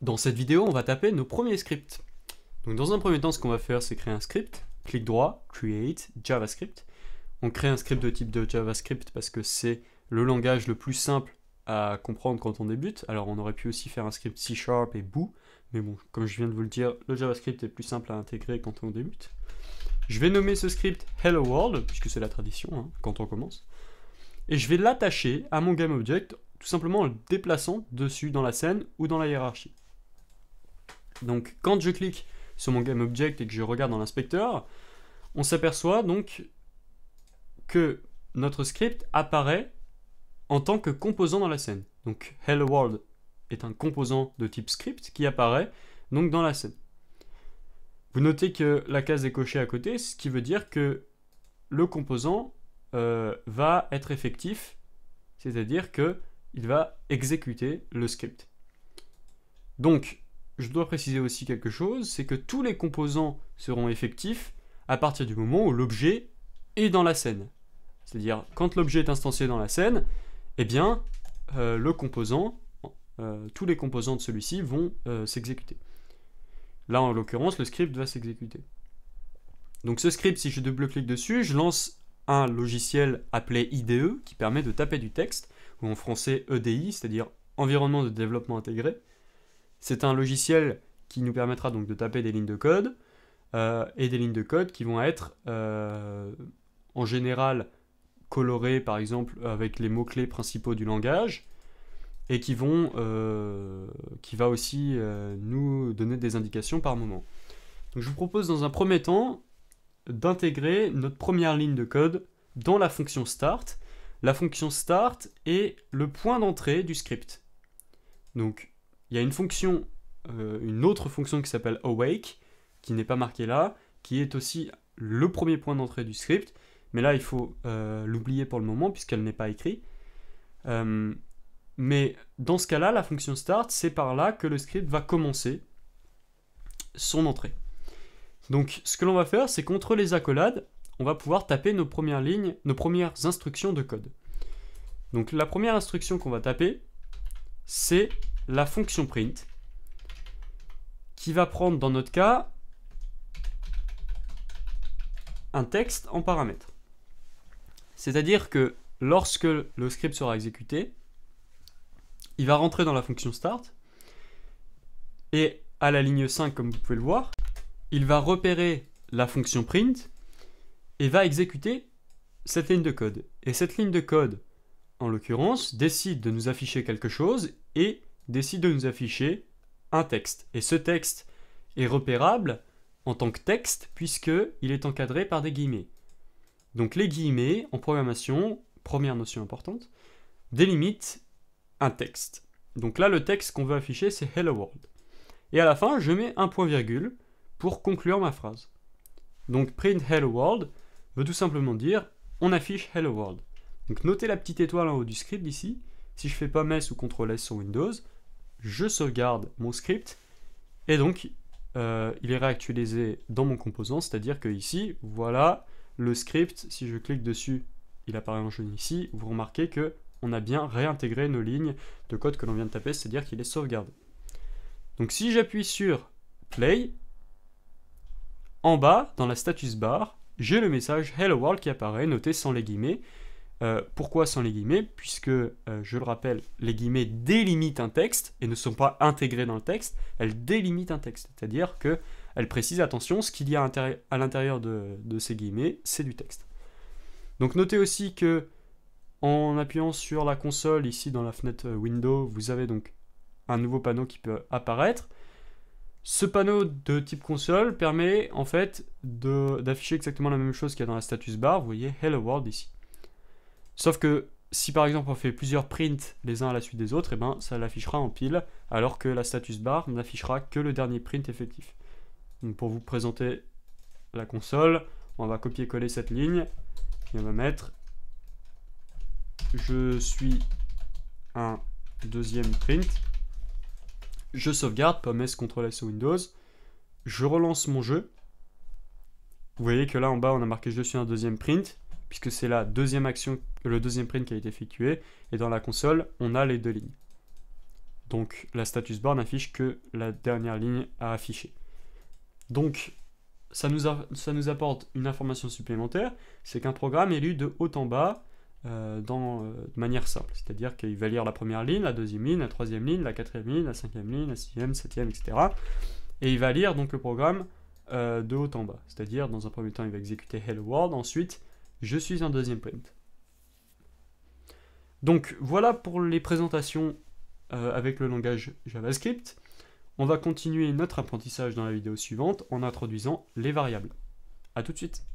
Dans cette vidéo, on va taper nos premiers scripts. Donc dans un premier temps, ce qu'on va faire, c'est créer un script. Clic droit, Create, JavaScript. On crée un script de type de JavaScript parce que c'est le langage le plus simple à comprendre quand on débute. Alors on aurait pu aussi faire un script C Sharp et Boo, mais bon, comme je viens de vous le dire, le JavaScript est plus simple à intégrer quand on débute. Je vais nommer ce script Hello World, puisque c'est la tradition hein, quand on commence. Et je vais l'attacher à mon GameObject, tout simplement en le déplaçant dessus dans la scène ou dans la hiérarchie. Donc quand je clique sur mon GameObject et que je regarde dans l'inspecteur, on s'aperçoit donc que notre script apparaît en tant que composant dans la scène. Donc Hello World est un composant de type script qui apparaît donc dans la scène. Vous notez que la case est cochée à côté, ce qui veut dire que le composant euh, va être effectif, c'est-à-dire que il va exécuter le script. Donc je dois préciser aussi quelque chose, c'est que tous les composants seront effectifs à partir du moment où l'objet est dans la scène. C'est-à-dire, quand l'objet est instancié dans la scène, eh bien, euh, le composant, euh, tous les composants de celui-ci vont euh, s'exécuter. Là, en l'occurrence, le script va s'exécuter. Donc ce script, si je double-clique dessus, je lance un logiciel appelé IDE, qui permet de taper du texte, ou en français EDI, c'est-à-dire Environnement de Développement Intégré, c'est un logiciel qui nous permettra donc de taper des lignes de code euh, et des lignes de code qui vont être euh, en général colorées par exemple avec les mots-clés principaux du langage et qui vont euh, qui va aussi nous donner des indications par moment. Donc je vous propose dans un premier temps d'intégrer notre première ligne de code dans la fonction start. La fonction start est le point d'entrée du script. Donc il y a une fonction, euh, une autre fonction qui s'appelle awake, qui n'est pas marquée là, qui est aussi le premier point d'entrée du script, mais là il faut euh, l'oublier pour le moment puisqu'elle n'est pas écrite. Euh, mais dans ce cas-là, la fonction start, c'est par là que le script va commencer son entrée. Donc ce que l'on va faire, c'est contre les accolades, on va pouvoir taper nos premières lignes, nos premières instructions de code. Donc la première instruction qu'on va taper, c'est la fonction print qui va prendre dans notre cas un texte en paramètre. C'est-à-dire que lorsque le script sera exécuté, il va rentrer dans la fonction start et à la ligne 5 comme vous pouvez le voir, il va repérer la fonction print et va exécuter cette ligne de code. Et cette ligne de code, en l'occurrence, décide de nous afficher quelque chose et décide de nous afficher un texte. Et ce texte est repérable en tant que texte puisqu'il est encadré par des guillemets. Donc les guillemets, en programmation, première notion importante, délimitent un texte. Donc là, le texte qu'on veut afficher, c'est Hello World. Et à la fin, je mets un point virgule pour conclure ma phrase. Donc print Hello World veut tout simplement dire on affiche Hello World. Donc notez la petite étoile en haut du script ici. Si je fais pas MES ou CTRL S sur Windows, je sauvegarde mon script, et donc euh, il est réactualisé dans mon composant, c'est-à-dire que ici, voilà, le script, si je clique dessus, il apparaît en jaune ici, vous remarquez que on a bien réintégré nos lignes de code que l'on vient de taper, c'est-à-dire qu'il est sauvegardé. Donc si j'appuie sur Play, en bas, dans la status bar, j'ai le message Hello World qui apparaît, noté sans les guillemets, euh, pourquoi sans les guillemets Puisque, euh, je le rappelle, les guillemets délimitent un texte et ne sont pas intégrés dans le texte, elles délimitent un texte. C'est-à-dire qu'elles précisent, attention, ce qu'il y a à l'intérieur de, ces guillemets, c'est du texte. Donc notez aussi que en appuyant sur la console, ici dans la fenêtre euh, Windows, vous avez donc un nouveau panneau qui peut apparaître. Ce panneau de type console permet en fait d'afficher exactement la même chose qu'il y a dans la status bar. Vous voyez Hello World ici. Sauf que si par exemple on fait plusieurs prints les uns à la suite des autres, et eh ben ça l'affichera en pile, alors que la status bar n'affichera que le dernier print effectif. Donc pour vous présenter la console, on va copier-coller cette ligne et on va mettre je suis un deuxième print, je sauvegarde, pomme S, Ctrl S Windows, je relance mon jeu. Vous voyez que là en bas on a marqué je suis un deuxième print, puisque c'est la deuxième action le deuxième print qui a été effectué, et dans la console, on a les deux lignes. Donc la status bar n'affiche que la dernière ligne à afficher. Donc ça nous, ça nous apporte une information supplémentaire, c'est qu'un programme est lu de haut en bas euh, dans, euh, de manière simple. C'est-à-dire qu'il va lire la première ligne, la deuxième ligne, la troisième ligne, la quatrième ligne, la cinquième ligne, la sixième, septième, etc. Et il va lire donc le programme euh, de haut en bas. C'est-à-dire dans un premier temps il va exécuter Hello World, ensuite je suis un deuxième print. Donc voilà pour les présentations euh, avec le langage JavaScript. On va continuer notre apprentissage dans la vidéo suivante en introduisant les variables. A tout de suite